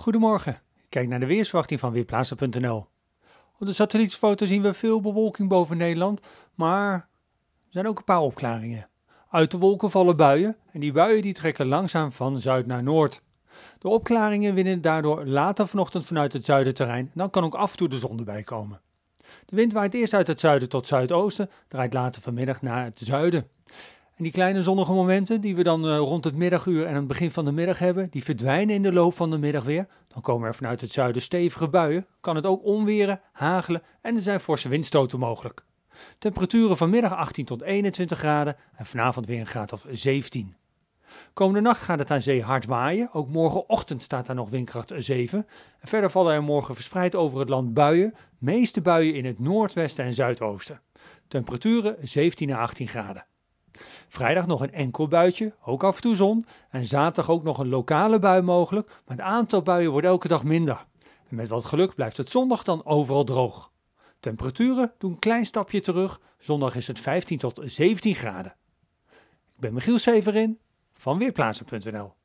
Goedemorgen, kijk naar de weersverwachting van Weerplaatsen.nl. Op de satellietfoto zien we veel bewolking boven Nederland, maar er zijn ook een paar opklaringen. Uit de wolken vallen buien en die buien die trekken langzaam van zuid naar noord. De opklaringen winnen daardoor later vanochtend vanuit het zuidenterrein en dan kan ook af en toe de zon erbij komen. De wind waait eerst uit het zuiden tot zuidoosten, draait later vanmiddag naar het zuiden. En die kleine zonnige momenten die we dan eh, rond het middaguur en het begin van de middag hebben, die verdwijnen in de loop van de middag weer. Dan komen er vanuit het zuiden stevige buien, kan het ook onweren, hagelen en er zijn forse windstoten mogelijk. Temperaturen vanmiddag 18 tot 21 graden en vanavond weer een graad of 17. Komende nacht gaat het aan zee hard waaien. Ook morgenochtend staat daar nog windkracht 7. En verder vallen er morgen verspreid over het land buien. Meeste buien in het noordwesten en zuidoosten. Temperaturen 17 à 18 graden. Vrijdag nog een enkel buitje, ook af en toe zon. En zaterdag ook nog een lokale bui mogelijk, maar het aantal buien wordt elke dag minder. En met wat geluk blijft het zondag dan overal droog. Temperaturen doen een klein stapje terug. Zondag is het 15 tot 17 graden. Ik ben Michiel Severin van Weerplaatsen.nl